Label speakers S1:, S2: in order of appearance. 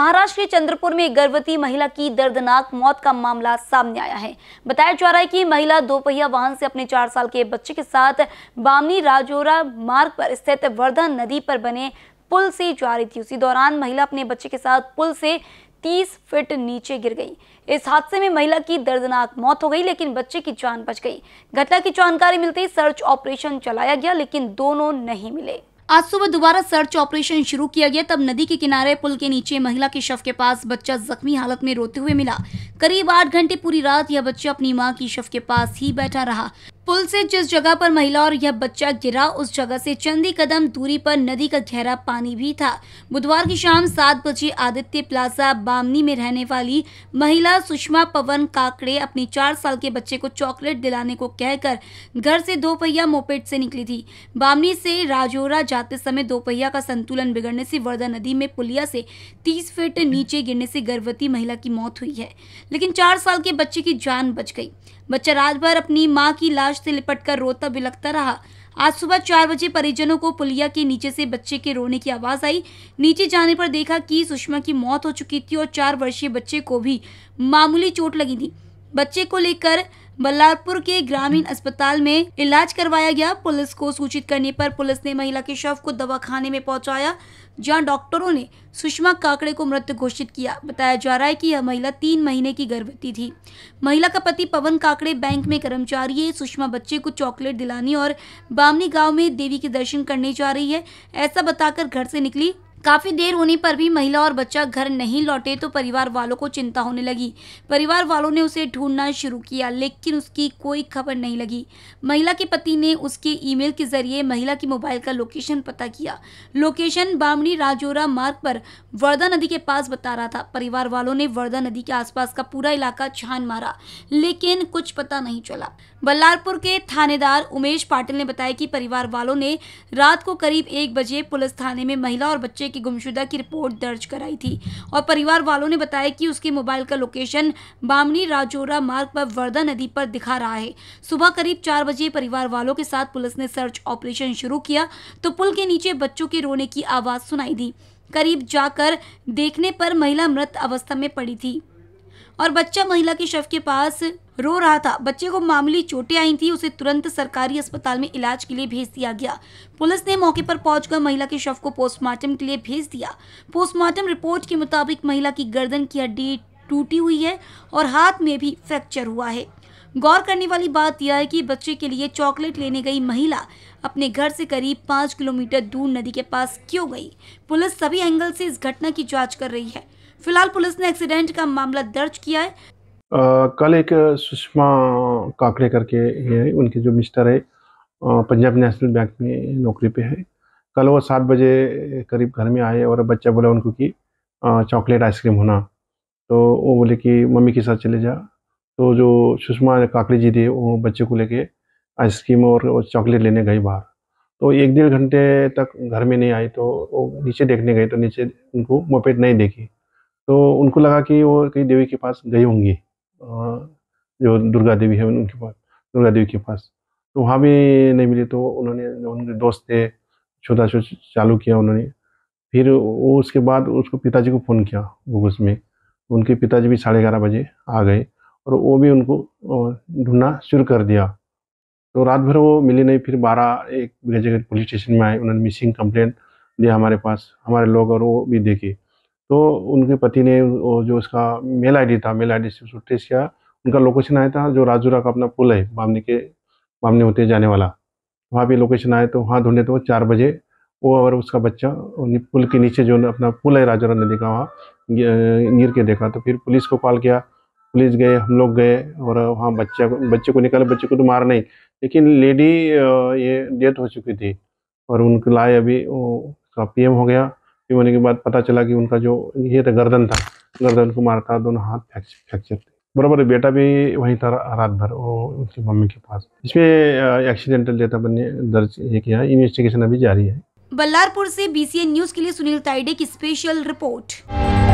S1: महाराष्ट्र के चंद्रपुर में एक गर्भवती महिला की दर्दनाक मौत का मामला सामने आया है बताया जा रहा है कि महिला दोपहिया वाहन से अपने चार साल के बच्चे के साथ बामनी राजोरा मार्ग पर स्थित वर्धा नदी पर बने पुल से जा रही थी उसी दौरान महिला अपने बच्चे के साथ पुल से 30 फीट नीचे गिर गई इस हादसे में महिला की दर्दनाक मौत हो गई लेकिन बच्चे की जान बच गई घटना की जानकारी मिलते ही सर्च ऑपरेशन चलाया गया लेकिन दोनों नहीं मिले आज सुबह दोबारा सर्च ऑपरेशन शुरू किया गया तब नदी के किनारे पुल के नीचे महिला के शव के पास बच्चा जख्मी हालत में रोते हुए मिला करीब आठ घंटे पूरी रात यह बच्चा अपनी माँ की शव के पास ही बैठा रहा पुल से जिस जगह पर महिला और यह बच्चा गिरा उस जगह से चंदी कदम दूरी पर नदी का गहरा पानी भी था बुधवार की शाम सात बजे आदित्य प्लाजा बामनी में रहने वाली महिला सुषमा पवन काकड़े अपने चार साल के बच्चे को चॉकलेट दिलाने को कहकर घर से दो पहिया मोपेट से निकली थी बामनी से राजोरा जाते समय दो पहिया का संतुलन बिगड़ने से वर्धा नदी में पुलिया से तीस फीट नीचे गिरने से गर्भवती महिला की मौत हुई है लेकिन चार साल के बच्चे की जान बच गई बच्चा रात भर अपनी माँ की लाश से लिपट कर रोता बिलखता रहा आज सुबह चार बजे परिजनों को पुलिया के नीचे से बच्चे के रोने की आवाज आई नीचे जाने पर देखा कि सुषमा की मौत हो चुकी थी और चार वर्षीय बच्चे को भी मामूली चोट लगी थी बच्चे को लेकर बल्लारपुर के ग्रामीण अस्पताल में इलाज करवाया गया पुलिस को सूचित करने पर पुलिस ने महिला के शव को दवाखाने में पहुंचाया जहां डॉक्टरों ने सुषमा काकड़े को मृत घोषित किया बताया जा रहा है कि यह महिला तीन महीने की गर्भवती थी महिला का पति पवन काकड़े बैंक में कर्मचारी है सुषमा बच्चे को चॉकलेट दिलाने और बामनी गांव में देवी के दर्शन करने जा रही है ऐसा बताकर घर से निकली काफ़ी देर होने पर भी महिला और बच्चा घर नहीं लौटे तो परिवार वालों को चिंता होने लगी परिवार वालों ने उसे ढूंढना शुरू किया लेकिन उसकी कोई खबर नहीं लगी महिला के पति ने उसके ईमेल के जरिए महिला की मोबाइल का लोकेशन पता किया लोकेशन बामणी राजोरा मार्ग पर वर्धा नदी के पास बता रहा था परिवार वालों ने वर्धा नदी के आसपास का पूरा इलाका छान मारा लेकिन कुछ पता नहीं चला बल्लारपुर के थानेदार उमेश पाटिल ने बताया कि परिवार वालों ने रात को करीब एक बजे पुलिस थाने में महिला और बच्चे की गुमशुदा की रिपोर्ट दर्ज कराई थी और परिवार वालों ने बताया कि उसके मोबाइल का लोकेशन बामनी राजोरा मार्ग पर वर्धा नदी पर दिखा रहा है सुबह करीब चार बजे परिवार वालों के साथ पुलिस ने सर्च ऑपरेशन शुरू किया तो पुल के नीचे बच्चों के रोने की आवाज़ सुनाई दी करीब जाकर देखने पर महिला मृत अवस्था में पड़ी थी और बच्चा महिला के शव के पास रो रहा था बच्चे को मामूली चोटें आई थी उसे तुरंत सरकारी अस्पताल में इलाज के लिए भेज दिया गया पुलिस ने मौके पर पहुंचकर महिला के शव को पोस्टमार्टम के लिए भेज दिया पोस्टमार्टम रिपोर्ट के मुताबिक महिला की गर्दन की हड्डी टूटी हुई है और हाथ में भी फ्रैक्चर हुआ है गौर करने वाली बात यह है कि बच्चे के लिए चॉकलेट लेने गई महिला अपने घर से करीब पाँच किलोमीटर दूर नदी के पास क्यों गई पुलिस सभी एंगल से इस घटना की जांच कर रही है फिलहाल पुलिस ने एक्सीडेंट का मामला दर्ज किया है
S2: आ, कल एक सुषमा काकड़े करके है उनके जो मिस्टर है पंजाब नेशनल बैंक में नौकरी पे है कल वो सात बजे करीब घर में आए और बच्चा बोला उनको कि चॉकलेट आइसक्रीम होना तो वो बोले कि मम्मी के साथ चले जा तो जो सुषमा काकड़े जी थे वो बच्चे को लेके आइसक्रीम और चॉकलेट लेने गई बाहर तो एक डेढ़ घंटे तक घर में नहीं आई तो वो नीचे देखने गए तो नीचे उनको मोपेट नहीं देखी तो उनको लगा कि वो कहीं देवी के पास गई होंगी जो दुर्गा देवी है उनके पास दुर्गा देवी के पास तो वहाँ भी नहीं मिली तो उन्होंने उनके दोस्त थे छोटा छोट चालू किया उन्होंने फिर वो उसके बाद उसको पिताजी को फ़ोन किया गूगल्स में उनके पिताजी भी साढ़े ग्यारह बजे आ गए और वो भी उनको ढूंढना शुरू कर दिया तो रात भर वो मिली नहीं फिर बारह एक बजे पुलिस स्टेशन में आए उन्होंने मिसिंग कंप्लेंट दिया हमारे पास हमारे लोग और वो भी देखे तो उनके पति ने जो इसका मेल आईडी था मेल आईडी से उसको किया उनका लोकेशन आया था जो राजूरा का अपना पुल है मामने के मामने होते जाने वाला वहाँ पे लोकेशन आए तो वहाँ ढूंढे तो चार बजे वो और उसका बच्चा पुल के नीचे जो अपना पुल है राजूरा नदी का वहाँ गिर के देखा तो फिर पुलिस को कॉल किया पुलिस गए हम लोग गए और वहाँ बच्चा बच्चे को निकाले बच्चे को तो मार नहीं लेकिन लेडी ये डेथ हो चुकी थी और उनके लाए अभी उसका पी हो गया फिर होने के बाद पता चला कि उनका जो ये था गर्दन था गर्दन को मारा था दोनों हाथ फ्रैक्चर थे बराबर बेटा भी वहीं था रात भर वो उनकी मम्मी के पास इसमें एक्सीडेंटल डेथ बनने ने दर्ज ये किया इन्वेस्टिगेशन अभी जारी है
S1: बल्लारपुर से बीसीएन न्यूज के लिए सुनील ताइडे की स्पेशल रिपोर्ट